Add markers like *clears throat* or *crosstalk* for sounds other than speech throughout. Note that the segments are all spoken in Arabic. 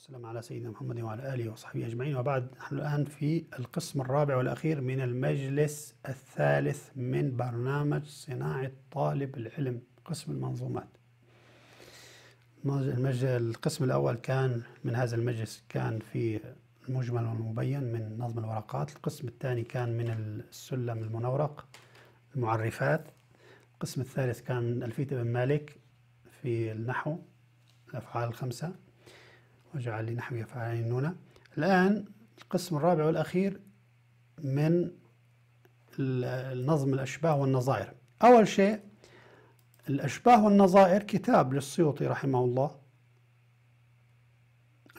وسلم على سيدنا محمد وعلى آله وصحبه أجمعين وبعد نحن الآن في القسم الرابع والأخير من المجلس الثالث من برنامج صناعة طالب العلم قسم المنظومات القسم الأول كان من هذا المجلس كان في المجمل والمبين من نظم الورقات القسم الثاني كان من السلم المنورق المعرفات القسم الثالث كان الفيت بن مالك في النحو الأفعال الخمسة واجعل لي نحوي أفعال نونا الآن القسم الرابع والأخير من نظم الأشباه والنظائر أول شيء الأشباه والنظائر كتاب للسيوطي رحمه الله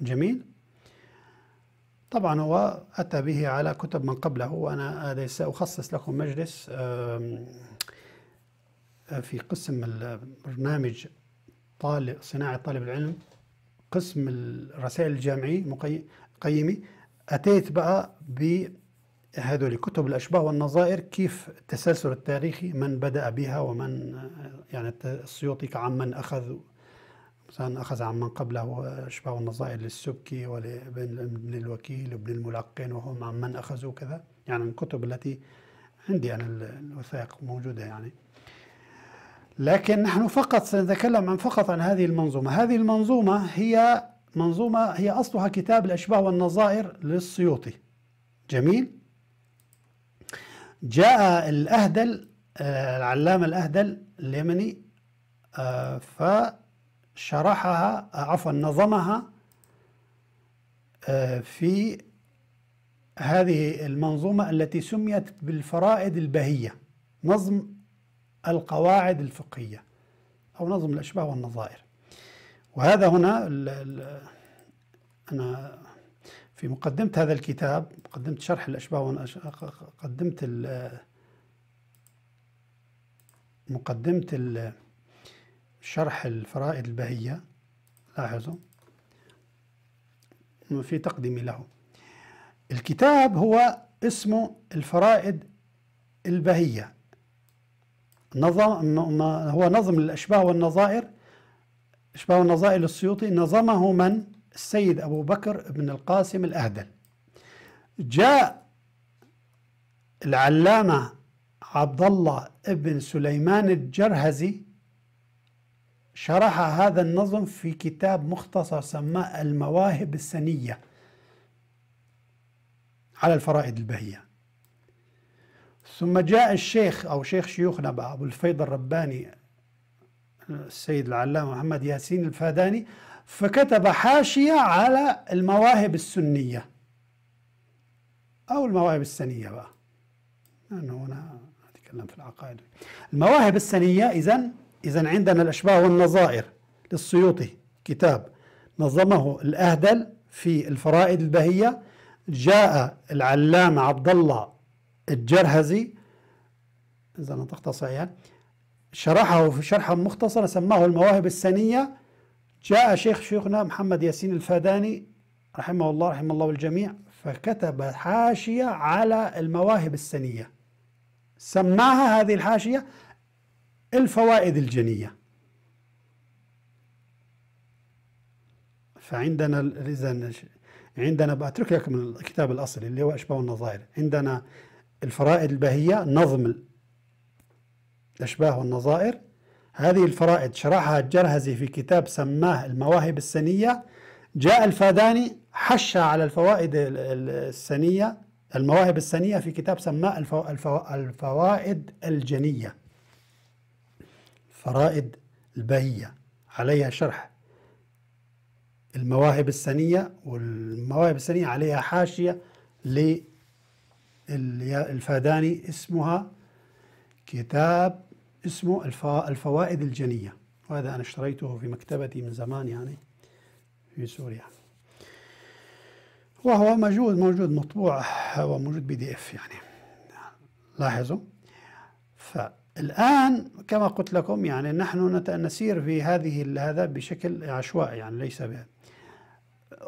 جميل طبعا هو أتى به على كتب من قبله وأنا سأخصص لكم مجلس في قسم البرنامج طالب صناعة طالب العلم قسم الرسائل الجامعي قيمي أتيت بقى بهذول كتب الأشباه والنظائر كيف التسلسل التاريخي من بدأ بها ومن يعني السيوطي من أخذ مثلا أخذ عمن قبله أشباه والنظائر للسبكي ولابن الوكيل وابن الملقن وهم عمن أخذوا كذا يعني الكتب التي عندي أنا الوثائق موجودة يعني لكن نحن فقط سنتكلم عن فقط عن هذه المنظومة هذه المنظومة هي منظومة هي أصلها كتاب الأشباه والنظائر للسيوطي جميل جاء الأهدل آه، العلامة الأهدل اليمني آه، فشرحها آه، عفوا نظمها في هذه المنظومة التي سميت بالفرائد البهية نظم القواعد الفقهية أو نظم الأشباه والنظائر وهذا هنا ال ال أنا في مقدمة هذا الكتاب قدمت شرح الأشباه قدمت ال مقدمة ال شرح الفرائد البهية لاحظوا في تقديمي له الكتاب هو اسمه الفرائد البهية نظم ما هو نظم الأشباه والنظائر أشباه والنظائر السيوطي نظمه من السيد أبو بكر بن القاسم الأهدل جاء العلامة عبد الله بن سليمان الجرهزي شرح هذا النظم في كتاب مختصر سماه المواهب السنية على الفرائد البهيه ثم جاء الشيخ أو شيخ شيوخنا بقى أبو الفيض الرباني السيد العلامة محمد ياسين الفاداني فكتب حاشية على المواهب السنية أو المواهب السنية بقى لأنه هنا أتكلم في العقائد المواهب السنية إذا إذا عندنا الأشباه والنظائر للسيوطي كتاب نظمه الأهدل في الفرائد البهية جاء العلامة عبد الله الجرهزي إذا نطقت صحيح شرحه في شرحا مختصرا سماه المواهب السنية جاء شيخ شيخنا محمد ياسين الفاداني رحمه الله رحمه الله الجميع فكتب حاشية على المواهب السنية سماها هذه الحاشية الفوائد الجنية فعندنا إذا عندنا لك لكم الكتاب الأصلي اللي هو أشباه النظائر عندنا الفرائد البهية نظم الأشباه والنظائر هذه الفرائد شرحها الجرهزي في كتاب سماه المواهب السنية جاء الفاداني حشى على الفوائد السنية المواهب السنية في كتاب سماه الفو الفو الفوائد الجنية فرائد البهية عليها شرح المواهب السنية والمواهب السنية عليها حاشية الفاداني اسمها كتاب اسمه الفوائد الجنية وهذا أنا اشتريته في مكتبتي من زمان يعني في سوريا وهو موجود موجود مطبوع هو موجود بي دي اف يعني لاحظوا فالآن كما قلت لكم يعني نحن نسير في هذه هذا بشكل عشوائي يعني ليس بها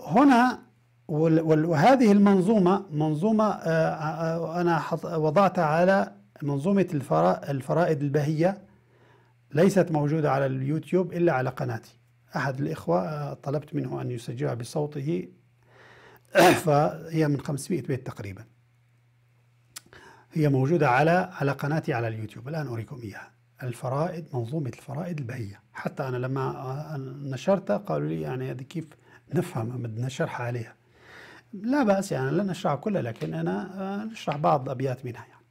هنا وهذه المنظومة منظومة آه، آه، أنا وضعتها على منظومة الفرائد البهية ليست موجودة على اليوتيوب إلا على قناتي أحد الإخوة آه، طلبت منه أن يسجلها بصوته *coughs* فهي من 500 بيت تقريبا هي موجودة على على قناتي على اليوتيوب الآن أريكم إياها الفرائد منظومة الفرائد البهية حتى أنا لما نشرتها قالوا لي يعني هذه كيف نفهم بدنا شرح عليها لا بأس يعني لن أشرحها كلها لكن أنا آه، نشرح بعض أبيات منها يعني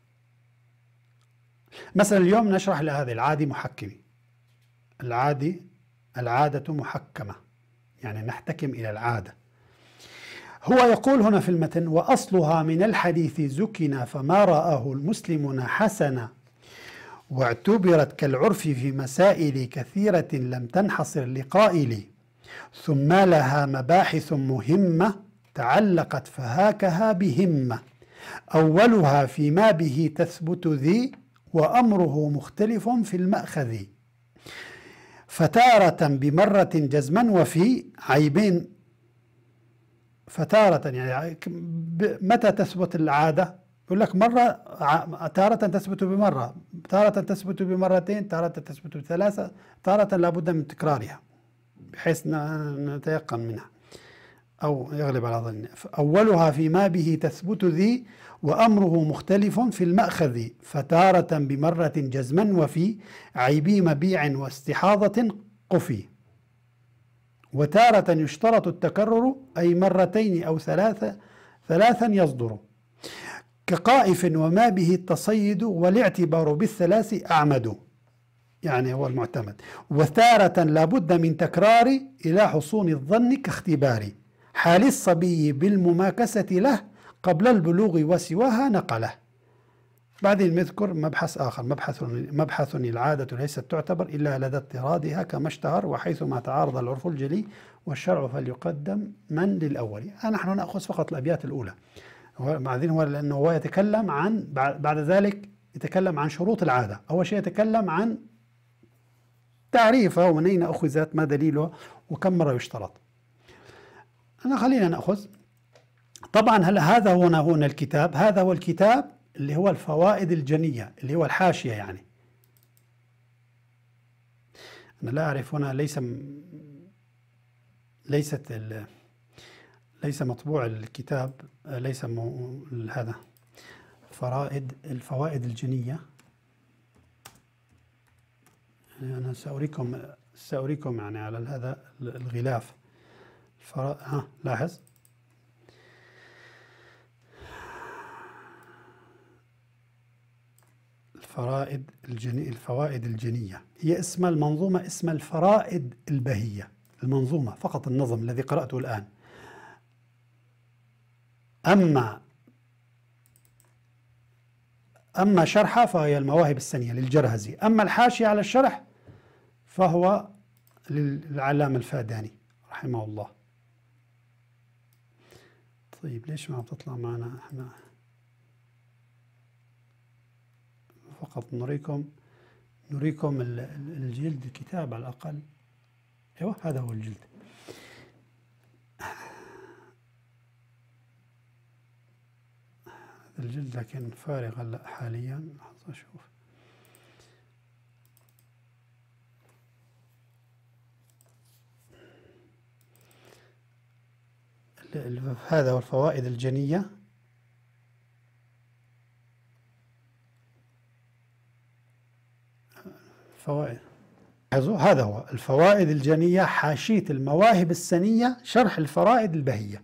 مثلا اليوم نشرح لهذه العادي محكمة العادي العادة محكمة يعني نحتكم إلى العادة هو يقول هنا في المتن وأصلها من الحديث زكنا فما رآه المسلمون حسنا واعتبرت كالعرف في مسائل كثيرة لم تنحصر لقائلي ثم لها مباحث مهمة تعلقت فهاكها بهمة أولها فيما به تثبت ذي وأمره مختلف في المأخذ فتارة بمرة جزما وفي عيبين فتارة يعني متى تثبت العادة يقول لك مرة تارة تثبت بمرة تارة تثبت بمرتين تارة تثبت بثلاثة تارة لابد من تكرارها بحيث نتيقن منها أو يغلب على ظني أولها فيما به تثبت ذي وأمره مختلف في المأخذ فتارة بمرة جزما وفي عيبي مبيع واستحاضة قفي وتارة يشترط التكرر أي مرتين أو ثلاثة ثلاثا يصدر كقائف وما به التصيد والاعتبار بالثلاث أعمد يعني هو المعتمد وتارة لابد من تكرار إلى حصون الظن كاختباري حال الصبي بالمماكسة له قبل البلوغ وسواها نقله بعدين نذكر مبحث آخر مبحث, مبحث العادة ليست تعتبر إلا لدى اضطرادها كما اشتهر وحيثما تعارض العرف الجلي والشرع فليقدم من للأول آه، نحن نأخذ فقط الأبيات الأولى بعدين هو لأنه هو يتكلم عن بعد ذلك يتكلم عن شروط العادة أول شيء يتكلم عن تعريفه ومن أين أخذت ما دليله وكم مرة يشترط أنا خلينا نأخذ طبعا هلا هذا هنا هنا الكتاب هذا هو الكتاب اللي هو الفوائد الجنية اللي هو الحاشية يعني أنا لا أعرف هنا ليس ليست ال... ليس مطبوع الكتاب ليس مو... هذا فرائد الفوائد الجنية أنا سأريكم سأريكم يعني على هذا الغلاف فرا... ها لاحظ الفرائد الجني الفوائد الجنية هي اسم المنظومة اسم الفرائد البهية المنظومة فقط النظم الذي قرأته الآن أما أما شرحها فهي المواهب السنية للجرهزي أما الحاشية على الشرح فهو للعلامة الفاداني رحمه الله طيب ليش ما عم تطلع معنا احنا فقط نريكم نريكم الجلد الكتاب على الأقل أيوة هذا هو الجلد الجلد لكن فارغ هلا حاليا لحظة أشوف هذا والفوائد الجنية فوائد هذا هو الفوائد الجنية حاشية المواهب السنية شرح الفرائد البهية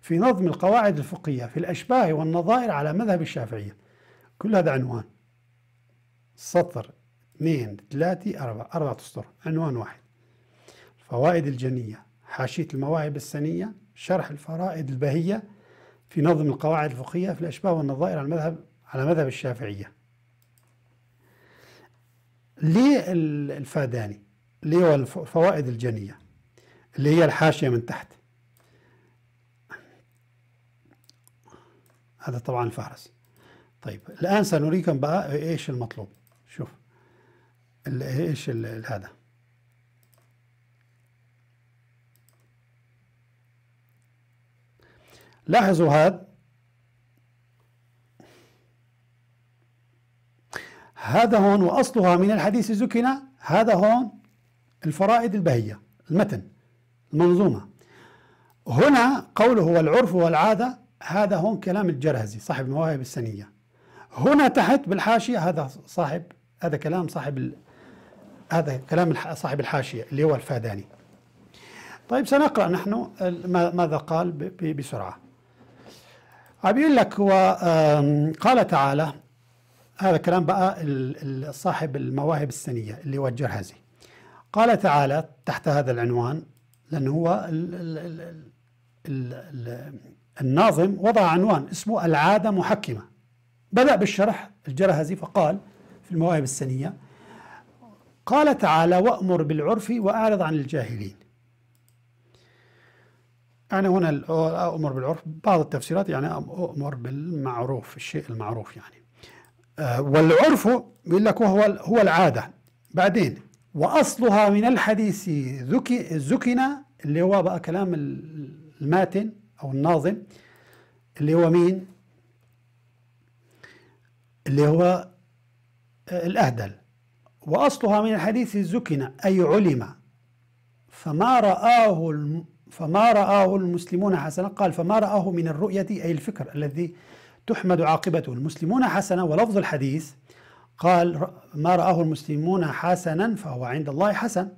في نظم القواعد الفقهية في الأشباه والنظائر على مذهب الشافعية كل هذا عنوان سطر اثنين ثلاثة أربعة أربعة أسطر عنوان واحد الفوائد الجنية حاشية المواهب السنية شرح الفرائد البهية في نظم القواعد الفقهية في الأشباه والنظائر على المذهب على مذهب الشافعية ليه الفاداني ليه هو الفوائد الجنية اللي هي الحاشية من تحت هذا طبعا الفهرس طيب الآن سنريكم بقى إيش المطلوب شوف ايش هذا لاحظوا هذا هذا هون وأصلها من الحديث زكنا هذا هون الفرائد البهية المتن المنظومة هنا قوله والعرف والعادة هذا هون كلام الجرهزي صاحب المواهب السنية هنا تحت بالحاشية هذا صاحب هذا كلام صاحب ال... هذا كلام صاحب الحاشية اللي هو الفاداني طيب سنقرأ نحن ماذا قال بسرعة بيقول لك وقال تعالى هذا كلام بقى صاحب المواهب السنية اللي هو الجرهزي قال تعالى تحت هذا العنوان لأنه هو الناظم وضع عنوان اسمه العادة محكمة بدأ بالشرح الجرهزي فقال في المواهب السنية قال تعالى وأمر بالعرف وأعرض عن الجاهلين يعني هنا أؤمر بالعرف بعض التفسيرات يعني أؤمر بالمعروف الشيء المعروف يعني آه، والعرف بيقول لك وهو هو العادة بعدين وأصلها من الحديث ذكي ذكنا اللي هو بقى كلام الماتن أو الناظم اللي هو مين اللي هو آه، الأهدل وأصلها من الحديث زكنا أي علم فما رآه الم فما رآه المسلمون حسنة قال فما رآه من الرؤية أي الفكر الذي تحمد عاقبته المسلمون حسنة ولفظ الحديث قال ما رآه المسلمون حسنا فهو عند الله حسن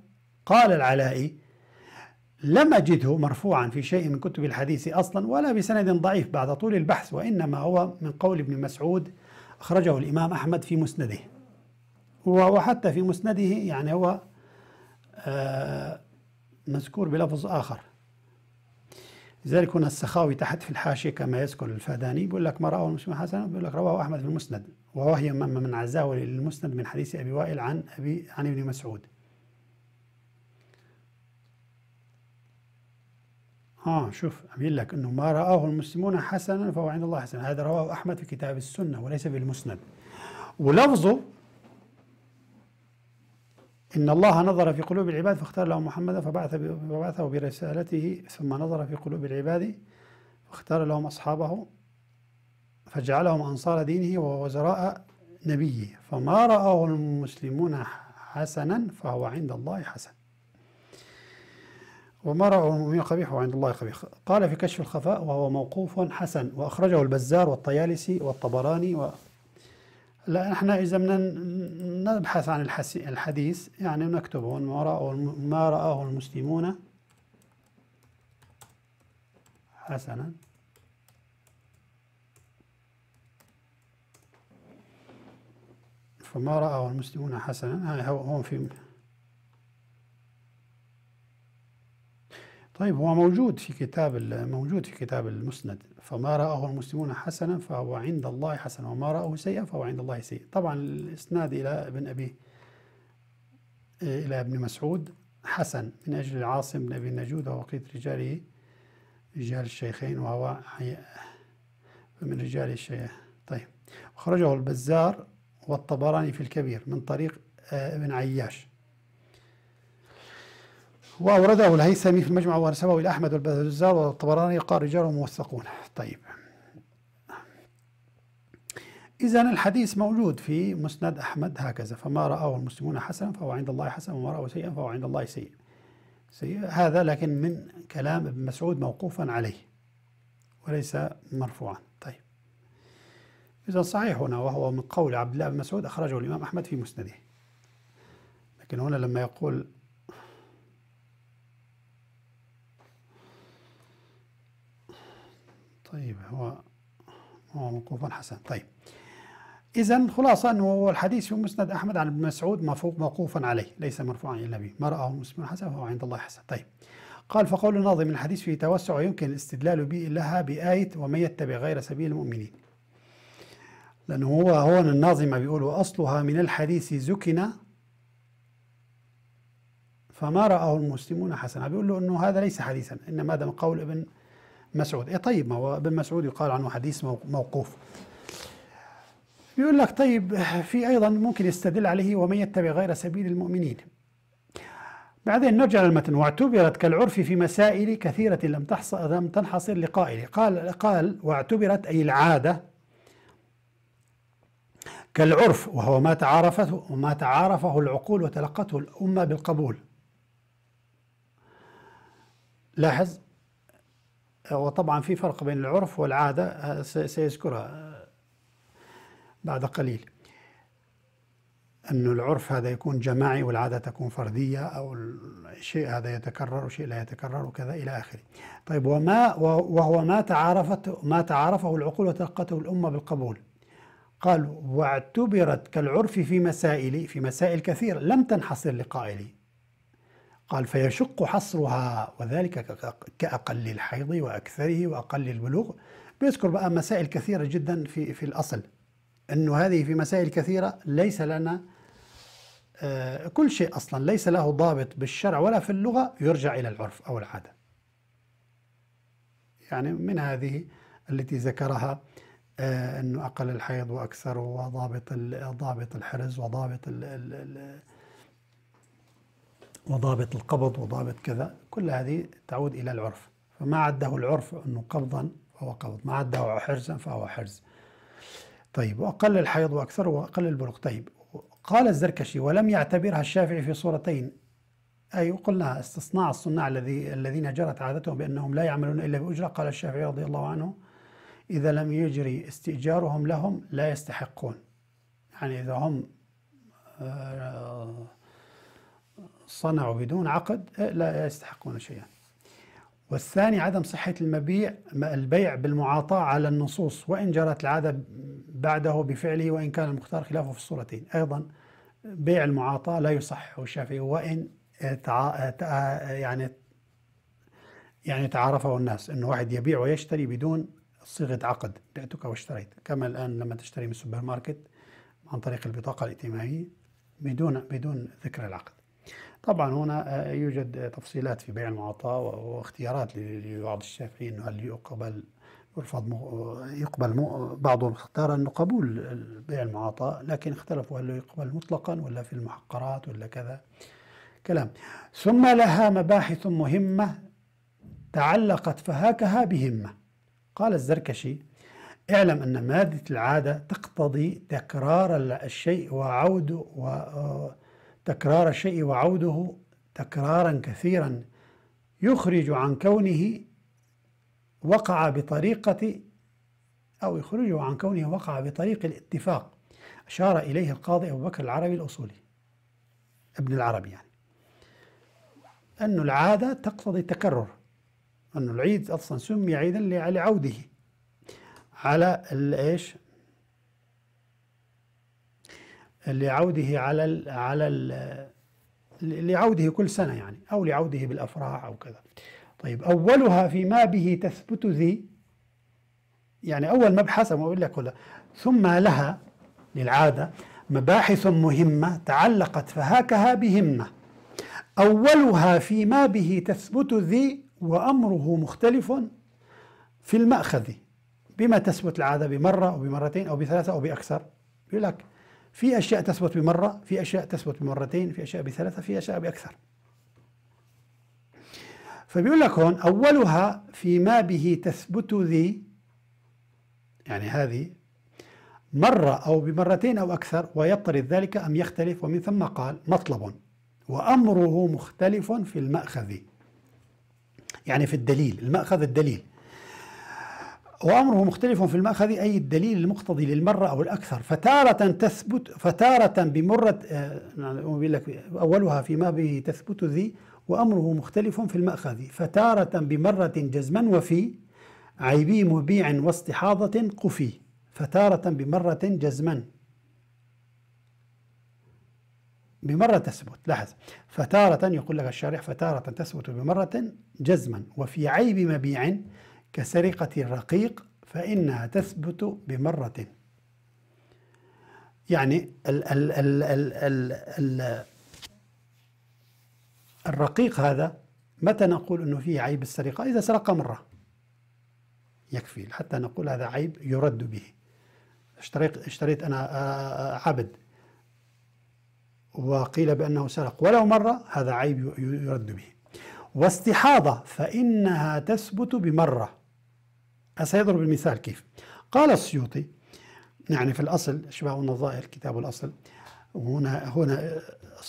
قال العلائي لم أجده مرفوعا في شيء من كتب الحديث أصلا ولا بسند ضعيف بعد طول البحث وإنما هو من قول ابن مسعود أخرجه الإمام أحمد في مسنده وحتى في مسنده يعني هو آه، مذكور بلفظ آخر لذلك هنا السخاوي تحت في الحاشية كما يذكر الفاداني بيقول لك ما رواه المسلم حسنا بيقول لك رواه أحمد في المسند وهي من عزاه للمسند من حديث أبي وائل عن أبي عن ابن مسعود آه شوف بيقول لك أنه ما رآه المسلمون حسنا فهو عند الله حسن هذا رواه أحمد في كتاب السنة وليس في المسند ولفظه إن الله نظر في قلوب العباد فاختار لهم محمدا فبعث فبعثه برسالته ثم نظر في قلوب العباد فاختار لهم أصحابه فجعلهم أنصار دينه ووزراء نبيه فما رآه المسلمون حسنا فهو عند الله حسن وما رآه المؤمنين قبيح عند الله قبيح قال في كشف الخفاء وهو موقوف حسن وأخرجه البزار والطيالسي والطبراني و لا احنا اذا بدنا نبحث عن الحديث يعني نكتب هون ما رآه ما رآه المسلمون حسنا فما رآه المسلمون حسنا هاي هون في طيب هو موجود في كتاب موجود في كتاب المسند فما رآه المسلمون حسنا فهو عند الله حسن وما رآه سيئا فهو عند الله سيئا طبعا الإسناد إلى ابن أبي إلى ابن مسعود حسن من أجل العاصم بن أبي النجود وقيت رجاله رجال الشيخين وهو من رجال الشيخ طيب أخرجه البزار والطبراني في الكبير من طريق آه، ابن عياش وأورده الهيثمي في المجمع ونسبه إلى أحمد والبزار والطبراني قال رجاله موثقون طيب إذا الحديث موجود في مسند أحمد هكذا فما رآه المسلمون حسنا فهو عند الله حسن وما رآه سيئا فهو عند الله سيء سيء هذا لكن من كلام ابن مسعود موقوفا عليه وليس مرفوعا طيب إذا صحيح هنا وهو من قول عبد الله بن مسعود أخرجه الإمام أحمد في مسنده لكن هنا لما يقول طيب هو موقوف حسن طيب إذا الخلاصة أنه الحديث في مسند أحمد عن ابن مسعود موقوفا عليه ليس مرفوعا إلا به ما رآه مسلم حسن فهو عند الله حسن طيب قال فقول الناظم الحديث فيه توسع يمكن الاستدلال به لها بآية ومن يتبع غير سبيل المؤمنين لأنه هو هون الناظم بيقول وأصلها من الحديث زكن فما رآه المسلمون حسنا بيقول له أنه هذا ليس حديثا إنما هذا قول ابن مسعود إيه طيب ما هو ابن مسعود يقال عنه حديث موقوف يقول لك طيب في أيضا ممكن يستدل عليه ومن يتبع غير سبيل المؤمنين بعدين نرجع للمتن واعتبرت كالعرف في مسائل كثيرة لم لم تنحصر لقائله قال قال واعتبرت أي العادة كالعرف وهو ما تعارفته وما تعارفه العقول وتلقته الأمة بالقبول لاحظ وطبعا في فرق بين العرف والعادة آه، سيذكرها آه، بعد قليل أن العرف هذا يكون جماعي والعادة تكون فردية أو الشيء هذا يتكرر وشيء لا يتكرر وكذا إلى آخره طيب وما وهو ما تعارفت ما تعارفه العقول وتلقته الأمة بالقبول قال واعتبرت كالعرف في مسائل في مسائل كثيرة لم تنحصر لقائلي قال فيشق حصرها وذلك كأقل الحيض وأكثره وأقل البلوغ بيذكر بقى مسائل كثيرة جدا في, في الأصل أنه هذه في مسائل كثيرة ليس لنا آه، كل شيء أصلا ليس له ضابط بالشرع ولا في اللغة يرجع إلى العرف أو العادة يعني من هذه التي ذكرها آه، أنه أقل الحيض وأكثره وضابط ضابط الحرز وضابط ال وضابط القبض وضابط كذا كل هذه تعود إلى العرف فما عده العرف أنه قبضا فهو قبض ما عده حرزا فهو حرز طيب وأقل الحيض وأكثر وأقل البلوغ طيب قال الزركشي ولم يعتبرها الشافعي في صورتين أي قلنا استصناع الصناع الذي الذين جرت عادتهم بأنهم لا يعملون إلا بأجرة قال الشافعي رضي الله عنه إذا لم يجري استئجارهم لهم لا يستحقون يعني إذا هم آه صنعوا بدون عقد آه، لا يستحقون شيئا والثاني عدم صحة المبيع البيع بالمعاطاة على النصوص وإن جرت العادة بعده بفعله وإن كان المختار خلافه في الصورتين أيضا بيع المعاطاة لا يصح الشافعي وإن يعني يعني تعارفه الناس انه واحد يبيع ويشتري بدون صيغه عقد بعتك واشتريت كما الان لما تشتري من السوبر ماركت عن طريق البطاقه الائتمانيه بدون بدون ذكر العقد طبعا هنا آه، يوجد تفصيلات في بيع المعطاة واختيارات لبعض الشافعيين هل يقبل يرفض يقبل بعضهم اختار انه قبول بيع المعاطاة لكن اختلفوا هل يقبل مطلقا ولا في المحقرات ولا كذا كلام ثم لها مباحث مهمة تعلقت فهاكها بهمة قال الزركشي اعلم أن مادة العادة تقتضي تكرار الشيء وعود و آه، تكرار الشيء وعوده تكرارا كثيرا يخرج عن كونه وقع بطريقة أو يخرجه عن كونه وقع بطريق الاتفاق أشار إليه القاضي أبو بكر العربي الأصولي ابن العربي يعني أن العادة تقتضي التكرر أن العيد أصلا سمي عيدا لعوده على الإيش لعوده على الـ على الـ لعوده كل سنة يعني أو لعوده بالأفراح أو كذا طيب أولها فيما به تثبت ذي يعني أول مبحث أقول لك كلها ثم لها للعادة مباحث مهمة تعلقت فهاكها بهمة أولها فيما به تثبت ذي وأمره مختلف في المأخذ بما تثبت العادة بمرة أو بمرتين أو بثلاثة أو بأكثر يقول لك في أشياء تثبت بمرة في أشياء تثبت بمرتين في أشياء بثلاثة في أشياء بأكثر فبيقول لك هون أولها فيما به تثبت ذي يعني هذه مرة أو بمرتين أو أكثر ويطرد ذلك أم يختلف ومن ثم قال مطلب وأمره مختلف في المأخذ يعني في الدليل المأخذ الدليل وأمره مختلف في المأخذ أي الدليل المقتضي للمرة أو الأكثر فتارة تثبت فتارة بمرة آه، لك أولها فيما به تثبت ذي وأمره مختلف في المأخذ فتارة بمرة جزما وفي عيبي مبيع واستحاضة قفي فتارة بمرة جزما بمرة تثبت لاحظ فتارة يقول لك الشارح فتارة تثبت بمرة جزما وفي عيب مبيع كسرقة الرقيق فإنها تثبت بمرة يعني ال ال ال ال ال ال الرقيق هذا متى نقول أنه فيه عيب السرقة إذا سرق مرة يكفي حتى نقول هذا عيب يرد به اشتريت, اشتريت أنا آه، آه، عبد وقيل بأنه سرق ولو مرة هذا عيب يرد به واستحاضة فإنها تثبت بمرة سيضرب المثال كيف قال السيوطي يعني في الأصل أشباه النظائر كتاب الأصل هنا هنا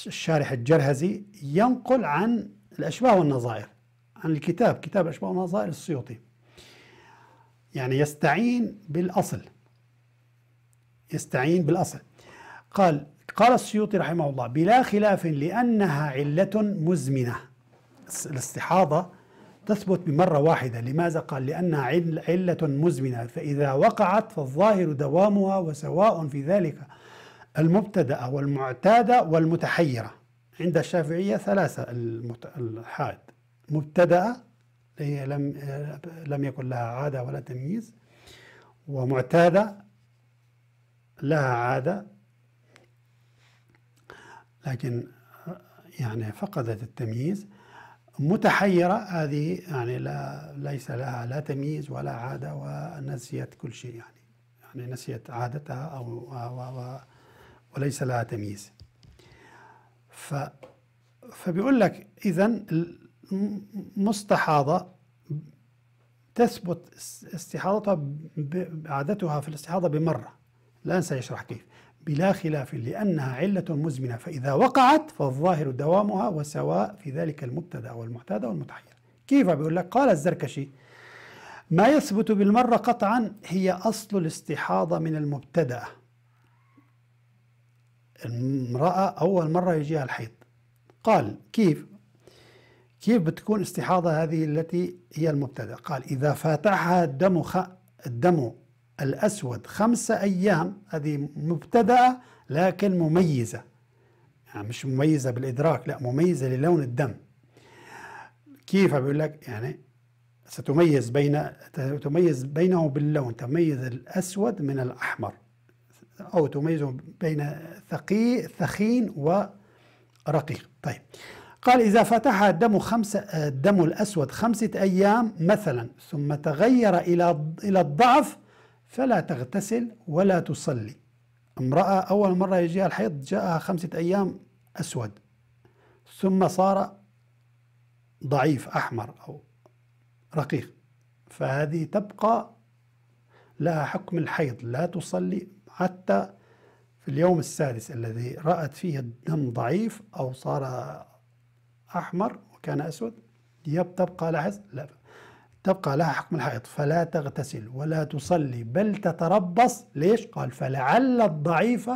الشارح الجرهزي ينقل عن الأشباه والنظائر عن الكتاب كتاب الأشباه والنظائر السيوطي يعني يستعين بالأصل يستعين بالأصل قال قال السيوطي رحمه الله بلا خلاف لأنها علة مزمنة الاستحاضة تثبت بمرة واحدة لماذا قال لأنها علة مزمنة فإذا وقعت فالظاهر دوامها وسواء في ذلك المبتدأ والمعتادة والمتحيرة عند الشافعية ثلاثة الحاد مبتدأ هي لم لم يكن لها عادة ولا تمييز ومعتادة لها عادة لكن يعني فقدت التمييز متحيرة هذه يعني لا ليس لها لا تمييز ولا عادة ونسيت كل شيء يعني يعني نسيت عادتها أو و و وليس لها تمييز ف فبيقول لك إذا مستحاضة تثبت استحاضتها عادتها في الاستحاضة بمرة لا أنسى يشرح كيف بلا خلاف لأنها علة مزمنة فإذا وقعت فالظاهر دوامها وسواء في ذلك المبتدأ والمعتاد والمتحير كيف بيقول لك قال الزركشي ما يثبت بالمرة قطعا هي أصل الاستحاضة من المبتدأ المرأة أول مرة يجيها الحيض قال كيف كيف بتكون استحاضة هذه التي هي المبتدأ قال إذا فاتحها الدم خ... الدم الأسود خمسة أيام هذه مبتدأة لكن مميزة يعني مش مميزة بالإدراك لا مميزة للون الدم كيف أقول لك يعني ستميز بين تميز بينه باللون تميز الأسود من الأحمر أو تميز بين ثقي ثخين ورقيق طيب قال إذا فتح الدم خمسة الدم الأسود خمسة أيام مثلا ثم تغير إلى إلى الضعف فلا تغتسل ولا تصلي امرأة أول مرة يجيها الحيض جاءها خمسة أيام أسود ثم صار ضعيف أحمر أو رقيق فهذه تبقى لها حكم الحيض لا تصلي حتى في اليوم السادس الذي رأت فيه الدم ضعيف أو صار أحمر وكان أسود تبقى لها لا تبقى لها حكم الحائط فلا تغتسل ولا تصلي بل تتربص ليش؟ قال فلعل الضعيف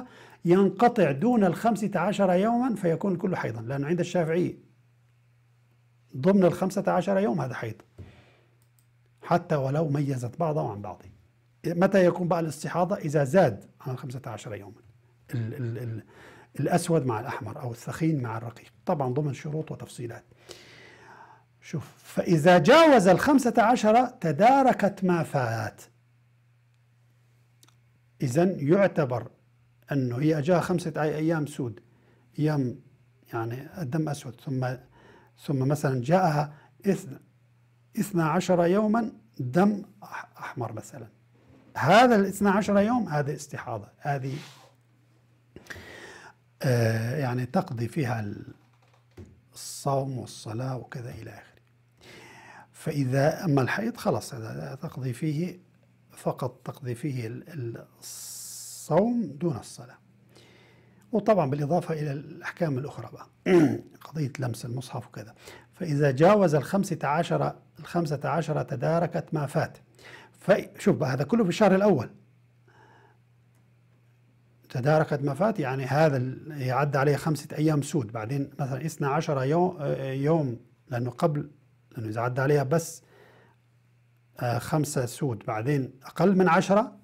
ينقطع دون الخمسة عشر يوما فيكون كل حيضا لأنه عند الشافعي ضمن الخمسة عشر يوم هذا حيض حتى ولو ميزت بعضه عن بعض متى يكون بقى الاستحاضة إذا زاد عن الخمسة عشر يوما ال ال ال الأسود مع الأحمر أو الثخين مع الرقيق طبعا ضمن شروط وتفصيلات شوف فإذا جاوز الخمسة عشر تداركت ما فات إذا يعتبر أنه هي أجاها خمسة أيام سود أيام يعني الدم أسود ثم ثم مثلا جاءها اثنا عشر يوما دم أحمر مثلا هذا الاثنى عشر يوم هذه استحاضة هذه آه يعني تقضي فيها الصوم والصلاة وكذا إلى آخره فإذا أما الحيض خلاص تقضي فيه فقط تقضي فيه الصوم دون الصلاة وطبعا بالإضافة إلى الأحكام الأخرى بقى *clears throat* قضية لمس المصحف وكذا فإذا جاوز الخمسة عشر الخمسة عشر تداركت ما فات فشوف بقى هذا كله في الشهر الأول تداركت ما فات يعني هذا يعد عليه خمسة أيام سود بعدين مثلا 12 يوم يوم لأنه قبل لأنه إذا عدى عليها بس آه خمسة سود بعدين أقل من عشرة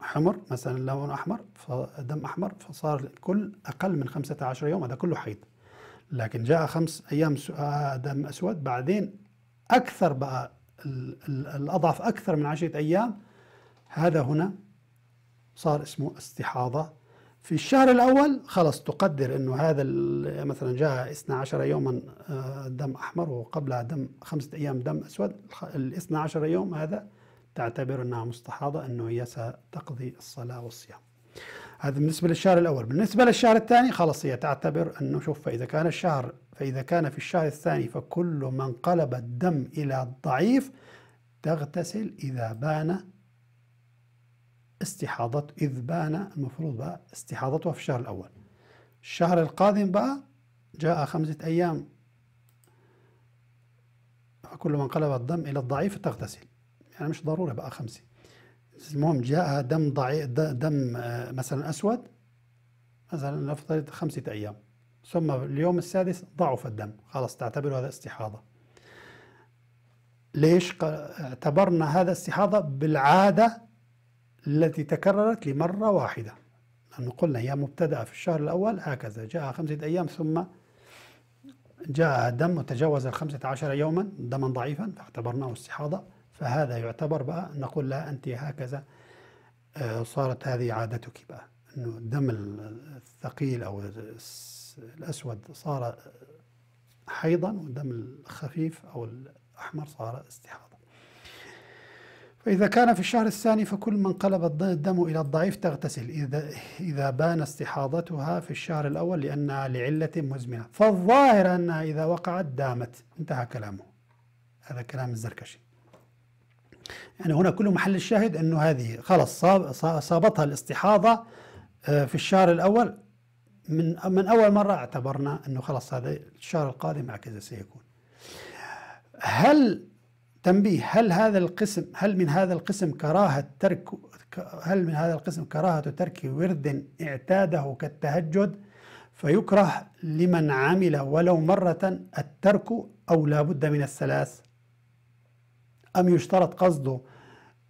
حمر مثلا لون أحمر دم أحمر فصار كل أقل من خمسة عشر يوم هذا كله حيض لكن جاء خمس أيام آه، دم أسود بعدين أكثر بقى الأضعف أكثر من عشرة أيام هذا هنا صار اسمه استحاضة في الشهر الأول خلص تقدر أنه هذا مثلا جاء 12 يوما آه، دم أحمر وقبلها دم خمسة أيام دم أسود ال 12 يوم هذا تعتبر أنها مستحاضة أنه هي ستقضي الصلاة والصيام هذا بالنسبة للشهر الأول بالنسبة للشهر الثاني خلص هي تعتبر أنه شوف فإذا كان الشهر فإذا كان في الشهر الثاني فكل من قلب الدم إلى الضعيف تغتسل إذا بان استحاضت إذ بان المفروض بقى استحاضتها في الشهر الأول الشهر القادم بقى جاء خمسة أيام فكل ما انقلب الدم إلى الضعيف تغتسل يعني مش ضروري بقى خمسة المهم جاء دم ضعيف دم آه، مثلا أسود مثلا نفترض خمسة أيام ثم اليوم السادس ضعف الدم خلاص تعتبر هذا استحاضة ليش اعتبرنا هذا استحاضة بالعادة التي تكررت لمرة واحدة لأنه قلنا هي مبتدأة في الشهر الأول هكذا جاء خمسة أيام ثم جاء دم وتجاوز الخمسة عشر يوما دما ضعيفا فاعتبرناه استحاضة فهذا يعتبر بقى نقول لها أنت هكذا آه، صارت هذه عادتك بقى أنه الدم الثقيل أو الأسود صار حيضا والدم الخفيف أو الأحمر صار استحاضة فإذا كان في الشهر الثاني فكل من قلب الدم إلى الضعيف تغتسل إذا, إذا بان استحاضتها في الشهر الأول لأنها لعلة مزمنة فالظاهر أنها إذا وقعت دامت انتهى كلامه هذا كلام الزركشي يعني هنا كل محل الشاهد أنه هذه خلص صاب صابتها الاستحاضة آه، في الشهر الأول من من أول مرة اعتبرنا أنه خلص هذا الشهر القادم هكذا سيكون هل تنبيه هل هذا القسم هل من هذا القسم كراهة ترك هل من هذا القسم كراهة ترك ورد اعتاده كالتهجد فيكره لمن عمل ولو مرة الترك أو لا بد من الثلاث أم يشترط قصده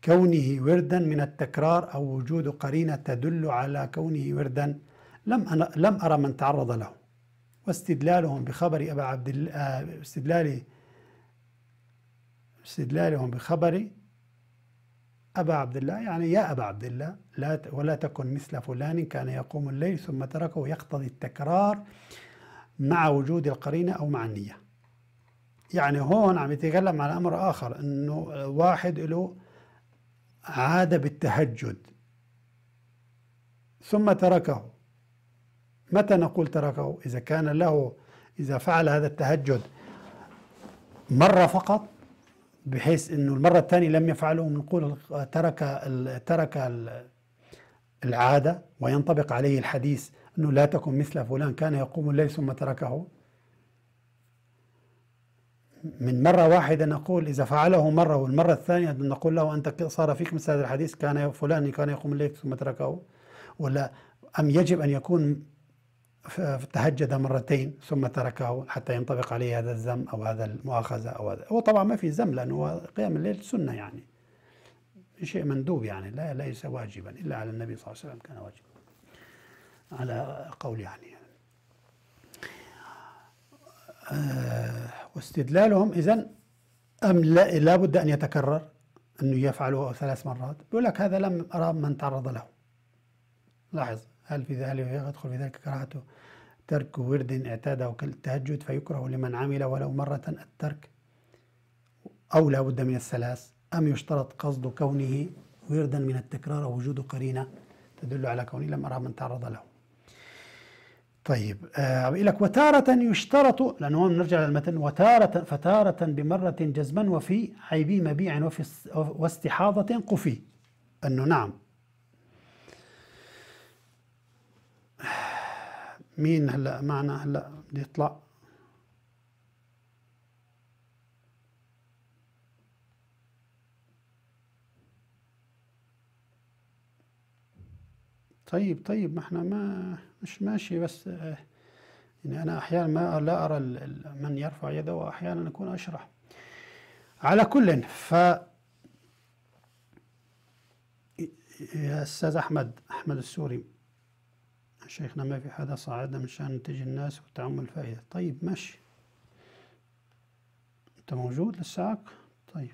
كونه وردا من التكرار أو وجود قرينة تدل على كونه وردا لم أنا لم أرى من تعرض له واستدلالهم بخبر أبا عبد الله آه، استدلال استدلالهم بخبر أبا عبد الله يعني يا أبا عبد الله لا ولا تكن مثل فلان كان يقوم الليل ثم تركه يقتضي التكرار مع وجود القرينة أو مع النية يعني هون عم يتكلم عن أمر آخر أنه واحد له عادة بالتهجد ثم تركه متى نقول تركه إذا كان له إذا فعل هذا التهجد مرة فقط بحيث انه المره الثانيه لم يفعله نقول ترك ترك العاده وينطبق عليه الحديث انه لا تكن مثل فلان كان يقوم الليل ثم تركه من مرة واحدة نقول إذا فعله مرة والمرة الثانية نقول له أنت صار فيك مثل هذا الحديث كان فلان كان يقوم الليل ثم تركه ولا أم يجب أن يكون تهجد مرتين ثم تركه حتى ينطبق عليه هذا الذم أو هذا المؤاخذة أو هذا هو طبعا ما في ذم لأنه قيام الليل سنة يعني شيء مندوب يعني لا ليس واجبا إلا على النبي صلى الله عليه وسلم كان واجبا على قول يعني آه واستدلالهم إذا أم لا, لابد أن يتكرر أنه يفعله ثلاث مرات بيقول لك هذا لم أرى من تعرض له لاحظ هل في ذلك يدخل في ذلك كراهته ترك ورد اعتاده كالتهجد فيكره لمن عمل ولو مرة الترك أو لا بد من الثلاث أم يشترط قصد كونه وردا من التكرار أو وجود قرينة تدل على كونه لم أرى من تعرض له طيب آه لك وتارة يشترط لأنه هون نرجع للمتن وتارة فتارة بمرة جزما وفي عيب مبيع وفي واستحاضة قفي أنه نعم مين هلا معنا هلا بده يطلع طيب طيب ما احنا ما مش ماشي بس آه، يعني انا احيانا ما لا ارى من يرفع يده واحيانا اكون اشرح على كل ف يا استاذ احمد احمد السوري شيخنا ما في حدا صاعدة مشان تجي الناس وتعمل الفائدة طيب ماشي أنت موجود لساك طيب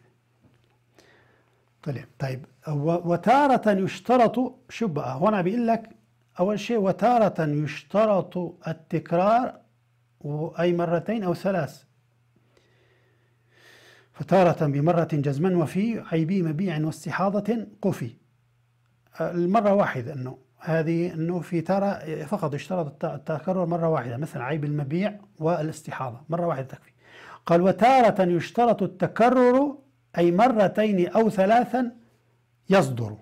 طلع طيب, طيب. وتارة يشترط شو بقى هنا بيقول لك أول شيء وتارة يشترط التكرار أي مرتين أو ثلاث فتارة بمرة جزما وفي عيبي مبيع واستحاضة قفي المرة واحدة أنه هذه أنه في ترى فقط يشترط التكرر مرة واحدة مثل عيب المبيع والاستحاضة مرة واحدة تكفي قال وتارة يشترط التكرر أي مرتين أو ثلاثا يصدر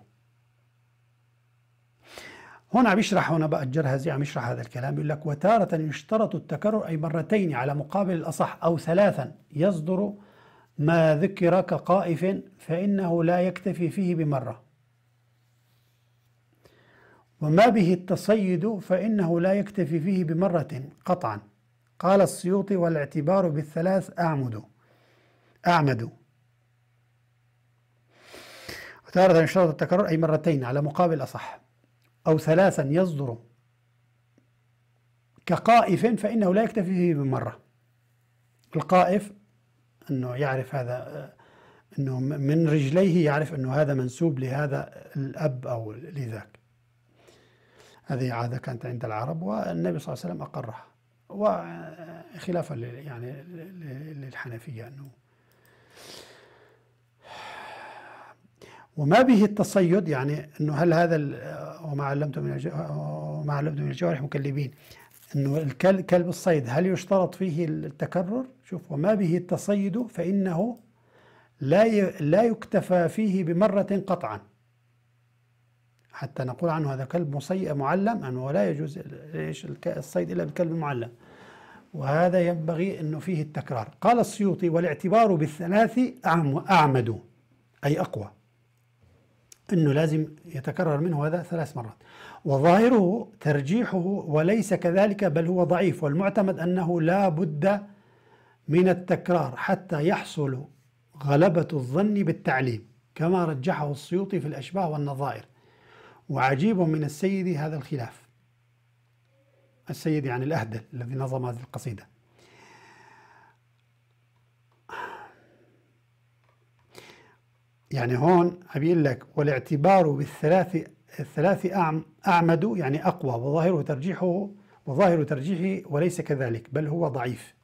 هنا بيشرح هنا بقى الجرهزي يعني عم يشرح هذا الكلام يقول لك وتارة يشترط التكرر أي مرتين على مقابل الأصح أو ثلاثا يصدر ما ذكر كقائف فإنه لا يكتفي فيه بمرة وما به التصيد فإنه لا يكتفي فيه بمرة قطعا قال السيوطي والاعتبار بالثلاث أعمد أعمد تارة شرط التكرر أي مرتين على مقابل أصح أو ثلاثا يصدر كقائف فإنه لا يكتفي فيه بمرة القائف أنه يعرف هذا أنه من رجليه يعرف أنه هذا منسوب لهذا الأب أو لذاك هذه عادة كانت عند العرب والنبي صلى الله عليه وسلم أقرها وخلافا يعني للحنفية أنه وما به التصيد يعني انه هل هذا وما علمته من وما علمته من الجوارح مكلبين انه كلب الصيد هل يشترط فيه التكرر؟ شوف وما به التصيد فانه لا لا يكتفى فيه بمره قطعا حتى نقول عنه هذا كلب مصيء معلم أنه لا يجوز الصيد إلا بالكلب المعلم وهذا ينبغي أنه فيه التكرار قال السيوطي والاعتبار بالثلاث أعمد أي أقوى أنه لازم يتكرر منه هذا ثلاث مرات وظاهره ترجيحه وليس كذلك بل هو ضعيف والمعتمد أنه لا بد من التكرار حتى يحصل غلبة الظن بالتعليم كما رجحه السيوطي في الأشباه والنظائر وعجيب من السيد هذا الخلاف السيد يعني الأهدل الذي نظم هذه القصيدة يعني هون أبين لك والاعتبار بالثلاث الثلاث أعم أعمد يعني أقوى وظاهر ترجيحه وظاهر ترجيحه وليس كذلك بل هو ضعيف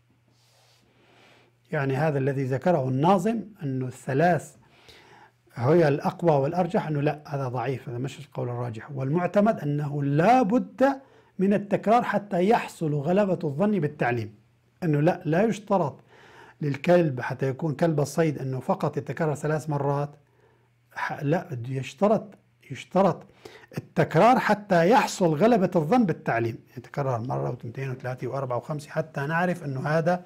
يعني هذا الذي ذكره الناظم أنه الثلاث هي الأقوى والأرجح أنه لا هذا ضعيف هذا مش القول الراجح والمعتمد أنه لا بد من التكرار حتى يحصل غلبة الظن بالتعليم أنه لا لا يشترط للكلب حتى يكون كلب الصيد أنه فقط يتكرر ثلاث مرات لا يشترط يشترط التكرار حتى يحصل غلبة الظن بالتعليم يتكرر مرة واثنتين وثلاثة وأربعة وخمسة حتى نعرف أنه هذا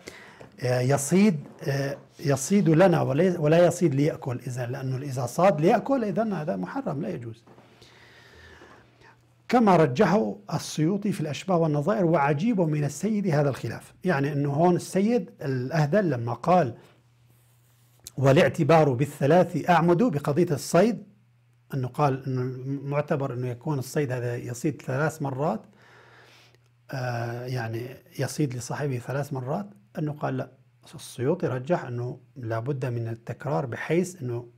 آه، يصيد آه، يصيد لنا ولا يصيد ليأكل إذا لأنه إذا صاد ليأكل إذا هذا محرم لا يجوز كما رجحه السيوطي في الأشباه والنظائر وعجيب من السيد هذا الخلاف يعني أنه هون السيد الأهدل لما قال والاعتبار بالثلاث أعمد بقضية الصيد أنه قال أنه معتبر أنه يكون الصيد هذا يصيد ثلاث مرات آه يعني يصيد لصاحبه ثلاث مرات أنه قال لا السيوطي رجح أنه لابد من التكرار بحيث أنه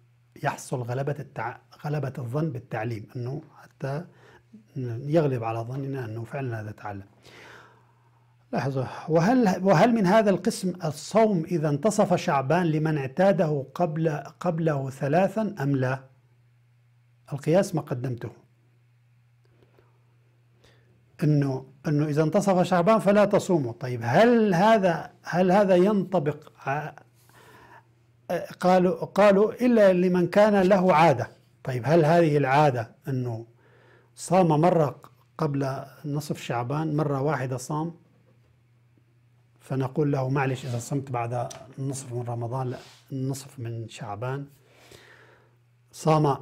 يحصل غلبة التع... غلبة الظن بالتعليم أنه حتى يغلب على ظننا أنه فعلا هذا تعلم لحظة وهل وهل من هذا القسم الصوم إذا انتصف شعبان لمن اعتاده قبل قبله ثلاثا أم لا؟ القياس ما قدمته انه انه اذا انتصف شعبان فلا تصوموا، طيب هل هذا هل هذا ينطبق قالوا قالوا الا لمن كان له عاده، طيب هل هذه العاده انه صام مره قبل نصف شعبان مره واحده صام فنقول له معلش اذا صمت بعد النصف من رمضان النصف من شعبان صام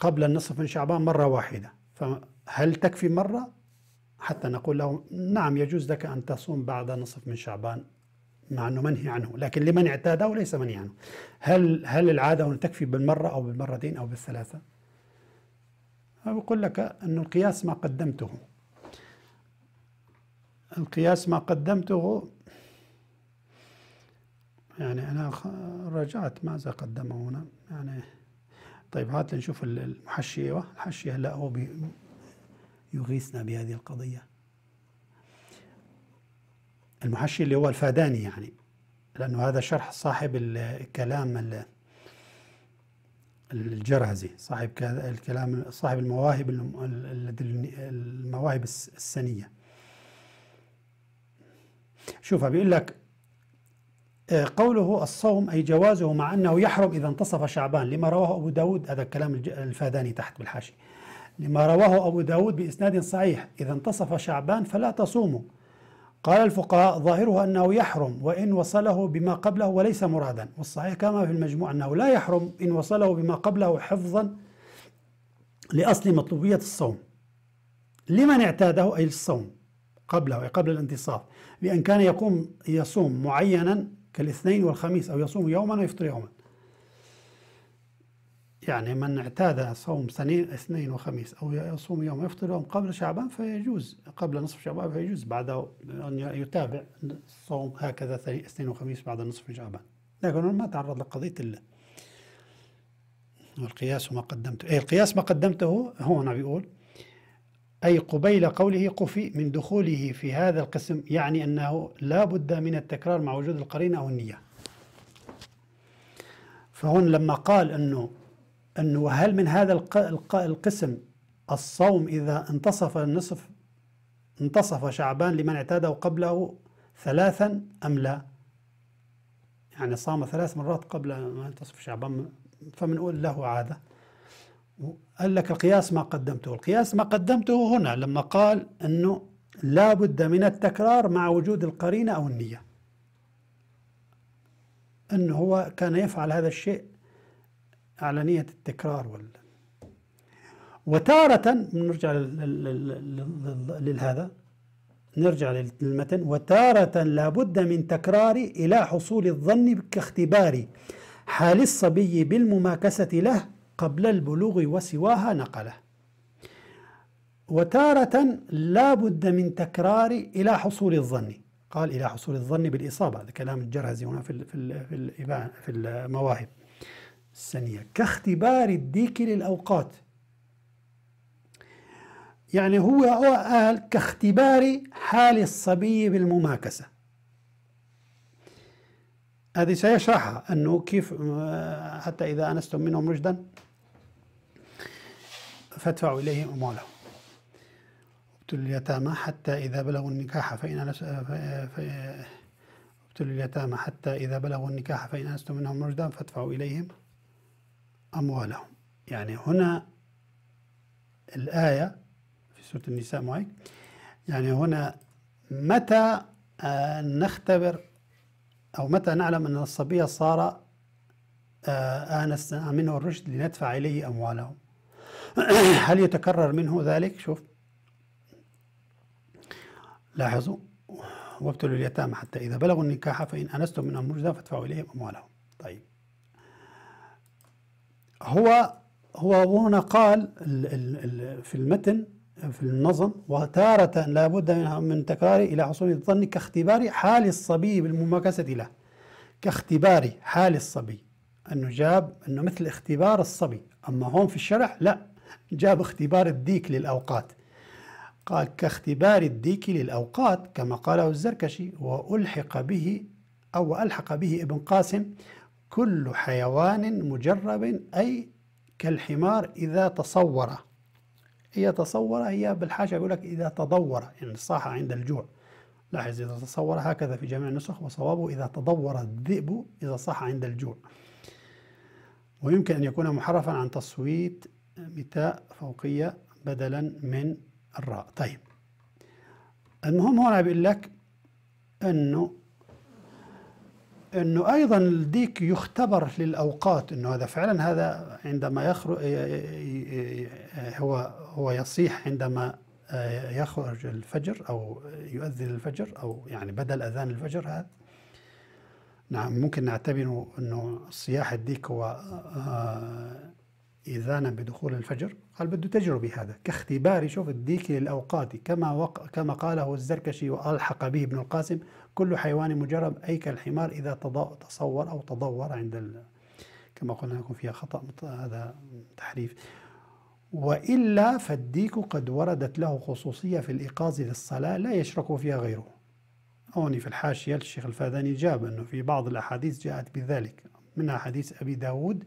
قبل النصف من شعبان مره واحده فهل تكفي مره حتى نقول له نعم يجوز لك أن تصوم بعد نصف من شعبان مع أنه منهي عنه لكن لمن اعتاده ليس منهي عنه هل, هل العادة هنا تكفي بالمرة أو بالمرتين أو بالثلاثة أقول لك أن القياس ما قدمته القياس ما قدمته يعني أنا رجعت ماذا قدمه هنا يعني طيب هات نشوف المحشي أيوه الحشي هلا هو يغيثنا بهذه القضية المحشي اللي هو الفاداني يعني لأنه هذا شرح صاحب الكلام الجرهزي صاحب الكلام صاحب المواهب المواهب السنية شوف بيقول لك آه، قوله الصوم أي جوازه مع أنه يحرم إذا انتصف شعبان لما رواه أبو داود هذا الكلام الفاداني تحت بالحاشية لما رواه أبو داود بإسناد صحيح إذا انتصف شعبان فلا تصومه قال الفقهاء ظاهره أنه يحرم وإن وصله بما قبله وليس مرادا والصحيح كما في المجموع أنه لا يحرم إن وصله بما قبله حفظا لأصل مطلوبية الصوم لمن اعتاده أي الصوم قبله أي قبل الانتصاف بأن كان يقوم يصوم معينا كالاثنين والخميس أو يصوم يوما ويفطر يوما يعني من اعتاد صوم سنين اثنين وخميس أو يصوم يوم يفطر يوم قبل شعبان فيجوز قبل نصف شعبان فيجوز بعد أن يتابع الصوم هكذا اثنين وخميس بعد نصف شعبان لكن ما تعرض لقضية الله والقياس ما قدمته أي القياس ما قدمته هنا بيقول أي قبيل قوله قفي من دخوله في هذا القسم يعني أنه لا بد من التكرار مع وجود القرينة أو النية فهون لما قال أنه أنه هل من هذا القسم الصوم إذا انتصف النصف انتصف شعبان لمن اعتاده قبله ثلاثا أم لا يعني صام ثلاث مرات قبل ما ينتصف شعبان فمنقول له عادة قال لك القياس ما قدمته القياس ما قدمته هنا لما قال أنه لا بد من التكرار مع وجود القرينة أو النية أنه هو كان يفعل هذا الشيء على نية التكرار وال وتارة نرجع لهذا نرجع للمتن وتارة لابد من تكرار إلى حصول الظن كاختبار حال الصبي بالمماكسة له قبل البلوغ وسواها نقله وتارة لا بد من تكرار إلى حصول الظن قال إلى حصول الظن بالإصابة هذا كلام الجرهزي هنا في في في المواهب الثانية كاختبار الديك للأوقات يعني هو قال كاختبار حال الصبي بالمماكسة هذه سيشرحها أنه كيف حتى إذا أنستم منهم رشدا فادفعوا إليه أموالهم ابتلوا اليتامى حتى إذا بلغوا النكاح فإن ابتلوا اليتامى حتى إذا بلغوا النكاح فإن أنستم منهم رشدا فادفعوا إليهم أموالهم يعني هنا الآية في سورة النساء معك يعني هنا متى آه، نختبر أو متى نعلم أن الصبي صار آه آنسنا منه الرشد لندفع إليه أمواله *clears throat* هل يتكرر منه ذلك شوف لاحظوا وابتلوا اليتامى حتى إذا بلغوا النكاح فإن أنستم من الرشد فادفعوا إليهم أموالهم طيب هو هو هنا قال في المتن في النظم وتارة لا بد منها من تكرار إلى حصول الظن كاختبار حال الصبي بالمماكسة له كاختبار حال الصبي أنه جاب أنه مثل اختبار الصبي أما هون في الشرح لا جاب اختبار الديك للأوقات قال كاختبار الديك للأوقات كما قاله الزركشي وألحق به أو ألحق به ابن قاسم كل حيوان مجرب أي كالحمار إذا تصور هي تصور هي بالحاشا يقول لك إذا تضور يعني صاح عند الجوع لاحظ إذا تصور هكذا في جميع النسخ وصوابه إذا تضور الذئب إذا صاح عند الجوع ويمكن أن يكون محرفا عن تصويت متاء فوقية بدلا من الراء طيب المهم هنا بيقول لك أنه انه ايضا الديك يختبر للاوقات انه هذا فعلا هذا عندما يخرج هو هو يصيح عندما آه، يخرج الفجر او يؤذن الفجر او يعني بدل اذان الفجر هذا نعم ممكن نعتبره انه صياح الديك هو آه، آه، اذانا بدخول الفجر قال بده تجربة هذا كاختبار شوف الديك للاوقات كما وق كما قاله الزركشي والحق به ابن القاسم كل حيوان مجرب أي كالحمار إذا تصور أو تدور عند كما قلنا لكم فيها خطأ هذا تحريف وإلا فالديك قد وردت له خصوصية في الإيقاظ للصلاة لا يشرك فيها غيره هون في الحاشية الشيخ الفاداني جاب أنه في بعض الأحاديث جاءت بذلك منها حديث أبي داود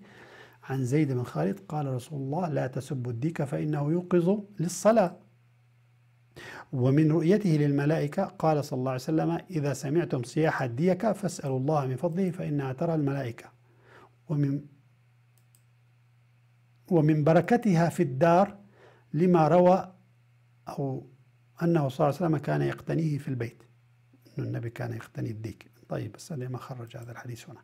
عن زيد بن خالد قال رسول الله لا تسبوا الديك فإنه يوقظ للصلاة ومن رؤيته للملائكة قال صلى الله عليه وسلم إذا سمعتم صياح الديكة فاسألوا الله من فضله فإنها ترى الملائكة ومن ومن بركتها في الدار لما روى أو أنه صلى الله عليه وسلم كان يقتنيه في البيت أن النبي كان يقتني الديك طيب بس ما خرج هذا الحديث هنا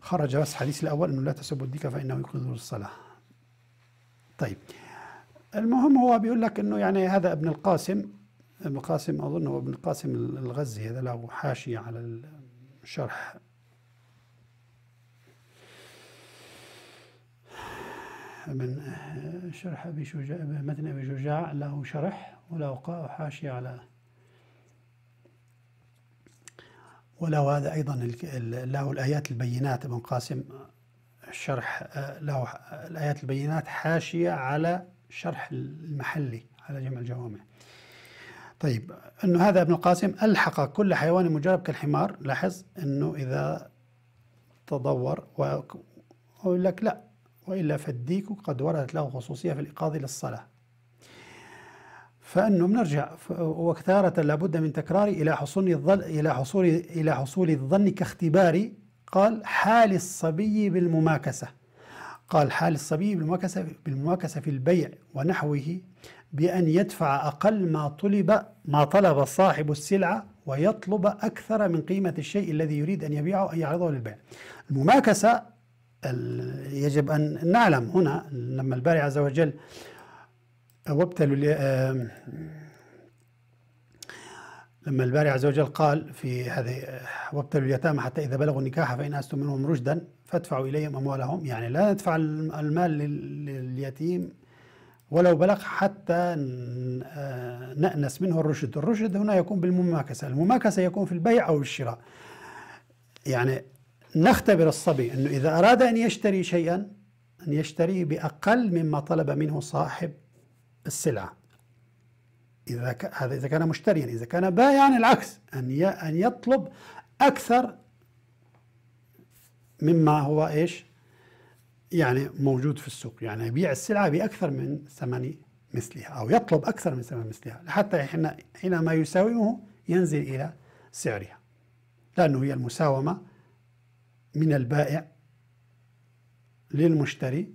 خرج بس الحديث الأول أنه لا تسبوا الديك فإنه يقذر الصلاة طيب المهم هو بيقول لك انه يعني هذا ابن القاسم ابن القاسم اظن هو ابن القاسم الغزي هذا له حاشيه على الشرح من شرح ابي شجاع متن ابي شجاع له شرح وله حاشيه على وله هذا ايضا له الايات البينات ابن قاسم الشرح آه، له الايات البينات حاشيه على الشرح المحلي على جمع الجوامع طيب انه هذا ابن القاسم الحق كل حيوان مجرب كالحمار لاحظ انه اذا تدور ويقول لك لا والا فالديك قد وردت له خصوصيه في الايقاظ للصلاه فانه بنرجع وكثاره لابد من تكراري الى حصول الظن الى حصول الى حصول الظن كاختباري قال حال الصبي بالمماكسه قال حال الصبي بالمواكسة, بالمواكسة في البيع ونحوه بأن يدفع أقل ما طلب ما طلب صاحب السلعة ويطلب أكثر من قيمة الشيء الذي يريد أن يبيعه أن يعرضه للبيع المماكسة يجب أن نعلم هنا لما الباري عز وجل وابتلوا لما الباري عز وجل قال في هذه وابتلوا اليتامى حتى إذا بلغوا النكاح فإن أستم منهم رشدا فادفعوا إليهم أموالهم يعني لا ندفع المال لليتيم ولو بلغ حتى آه، نأنس منه الرشد الرشد هنا يكون بالمماكسة المماكسة يكون في البيع أو الشراء يعني نختبر الصبي أنه إذا أراد أن يشتري شيئا أن يشتريه بأقل مما طلب منه صاحب السلعة إذا هذا إذا كان مشتريا إذا كان بائعا العكس أن أن يطلب أكثر مما هو ايش؟ يعني موجود في السوق يعني يبيع السلعة بأكثر من ثمن مثلها أو يطلب أكثر من ثمن مثلها حتى حين حينما يساومه ينزل إلى سعرها لأنه هي المساومة من البائع للمشتري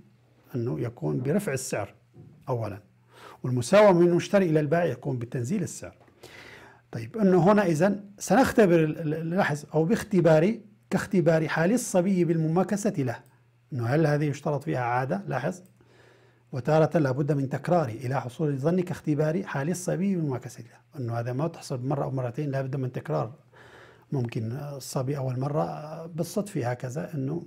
أنه يكون برفع السعر أولا والمساومة من المشتري إلى البائع يكون بتنزيل السعر طيب أنه هنا إذا سنختبر لاحظ أو باختباري كاختبار حال الصبي بالمماكسة له أنه هل هذه يشترط فيها عادة لاحظ وتارة لابد من تكراره إلى حصول الظن كاختبار حال الصبي بالمماكسة له أنه هذا ما تحصل مرة أو مرتين لابد من تكرار ممكن الصبي أول مرة بالصدفة هكذا أنه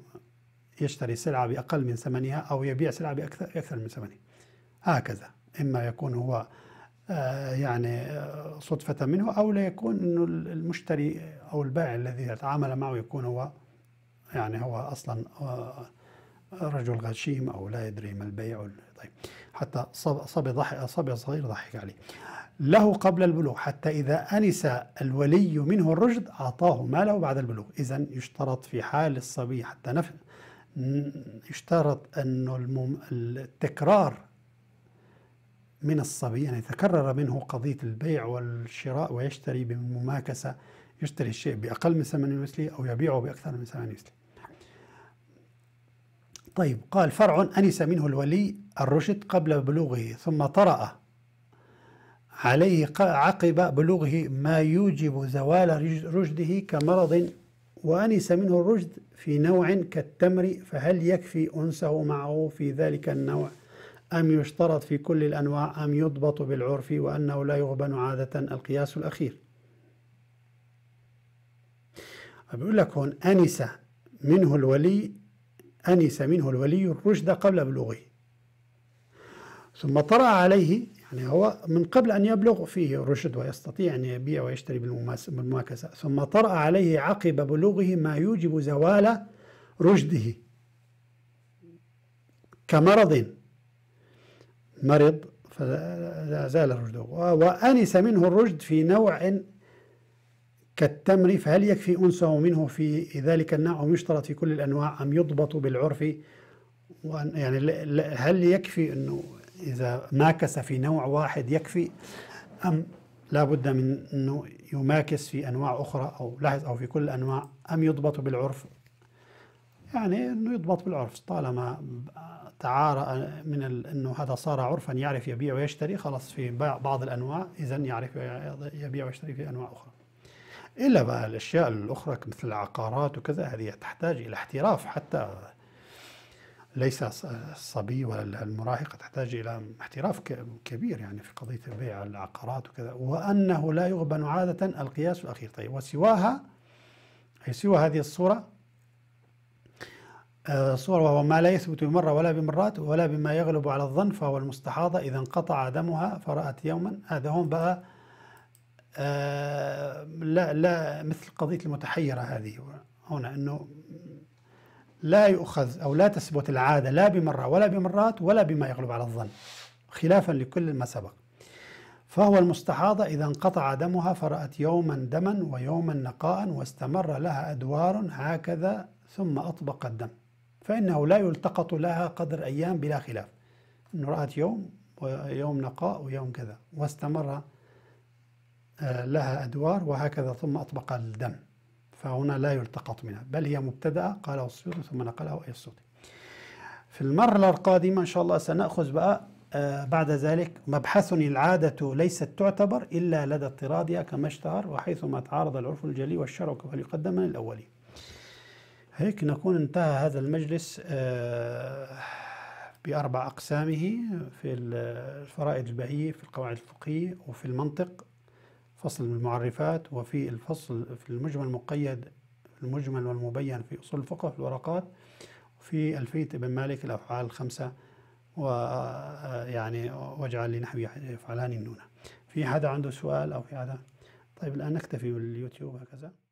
يشتري سلعة بأقل من ثمنها أو يبيع سلعة بأكثر أكثر من ثمنها هكذا إما يكون هو آه، يعني آه، صدفة منه أو لا يكون أنه المشتري أو البائع الذي يتعامل معه يكون هو يعني هو أصلا آه، رجل غشيم أو لا يدري ما البيع طيب حتى صبي ضحك صبي صغير ضحك عليه له قبل البلوغ حتى إذا أنس الولي منه الرشد أعطاه ماله بعد البلوغ إذا يشترط في حال الصبي حتى نفهم يشترط أن التكرار من الصبي أن يعني يتكرر منه قضية البيع والشراء ويشتري بمماكسة يشتري الشيء بأقل من ثمن مثله أو يبيعه بأكثر من ثمن مثله طيب قال فرع أنس منه الولي الرشد قبل بلوغه ثم طرأ عليه عقب بلوغه ما يوجب زوال رشده كمرض وأنس منه الرشد في نوع كالتمر فهل يكفي أنسه معه في ذلك النوع؟ أم يشترط في كل الأنواع أم يضبط بالعرف وأنه لا يغبن عادة القياس الأخير بيقول لك هون أنس منه الولي أنس منه الولي الرشد قبل بلوغه ثم طرأ عليه يعني هو من قبل أن يبلغ فيه رشد ويستطيع أن يبيع ويشتري بالمماكسة ثم طرأ عليه عقب بلوغه ما يوجب زوال رشده كمرض مرض فلا زال رشده وأنس منه الرشد في نوع كالتمر فهل يكفي أنسه منه في ذلك النوع أم يشترط في كل الأنواع أم يضبط بالعرف وأن يعني هل يكفي أنه إذا ماكس في نوع واحد يكفي أم لا بد من أنه يماكس في أنواع أخرى أو لاحظ أو في كل الأنواع أم يضبط بالعرف يعني انه يضبط بالعرف طالما تعارى من انه هذا صار عرفا يعرف يبيع ويشتري خلص في بعض الانواع اذا يعرف يبيع ويشتري في انواع اخرى. الا بقى الاشياء الاخرى مثل العقارات وكذا هذه تحتاج الى احتراف حتى ليس الصبي ولا المراهقه تحتاج الى احتراف كبير يعني في قضيه بيع العقارات وكذا وانه لا يغبن عاده القياس الاخير طيب وسواها اي سوى هذه الصوره آه، صور وهو ما لا يثبت بمرة ولا بمرات ولا بما يغلب على الظن فهو المستحاضة إذا انقطع دمها فرأت يوما هذا هون بقى آه، لا لا مثل قضية المتحيرة هذه هنا أنه لا يؤخذ أو لا تثبت العادة لا بمرة ولا بمرات ولا بما يغلب على الظن خلافا لكل ما سبق فهو المستحاضة إذا انقطع دمها فرأت يوما دما ويوما نقاء واستمر لها أدوار هكذا ثم أطبق الدم فإنه لا يلتقط لها قدر أيام بلا خلاف أنه رأت يوم ويوم نقاء ويوم كذا واستمر آه، لها أدوار وهكذا ثم أطبق الدم فهنا لا يلتقط منها بل هي مبتدأة قاله السيوطي ثم نقله أي السيوطي في المرة القادمة إن شاء الله سنأخذ بقى آه، بعد ذلك مبحثني العادة ليست تعتبر إلا لدى اضطرادها كما اشتهر وحيثما تعارض العرف الجلي والشرع فليقدم من الأولين هيك نكون انتهى هذا المجلس آه، بأربع أقسامه في الفرائض البعية في القواعد الفقهية وفي المنطق فصل المعرفات وفي الفصل في المجمل المقيد في المجمل والمبين في أصول الفقه في الورقات وفي ألفية ابن مالك الأفعال الخمسة ويعني آه، واجعل لنحوي يفعلان النونة في حدا عنده سؤال أو في حدا طيب الآن نكتفي باليوتيوب هكذا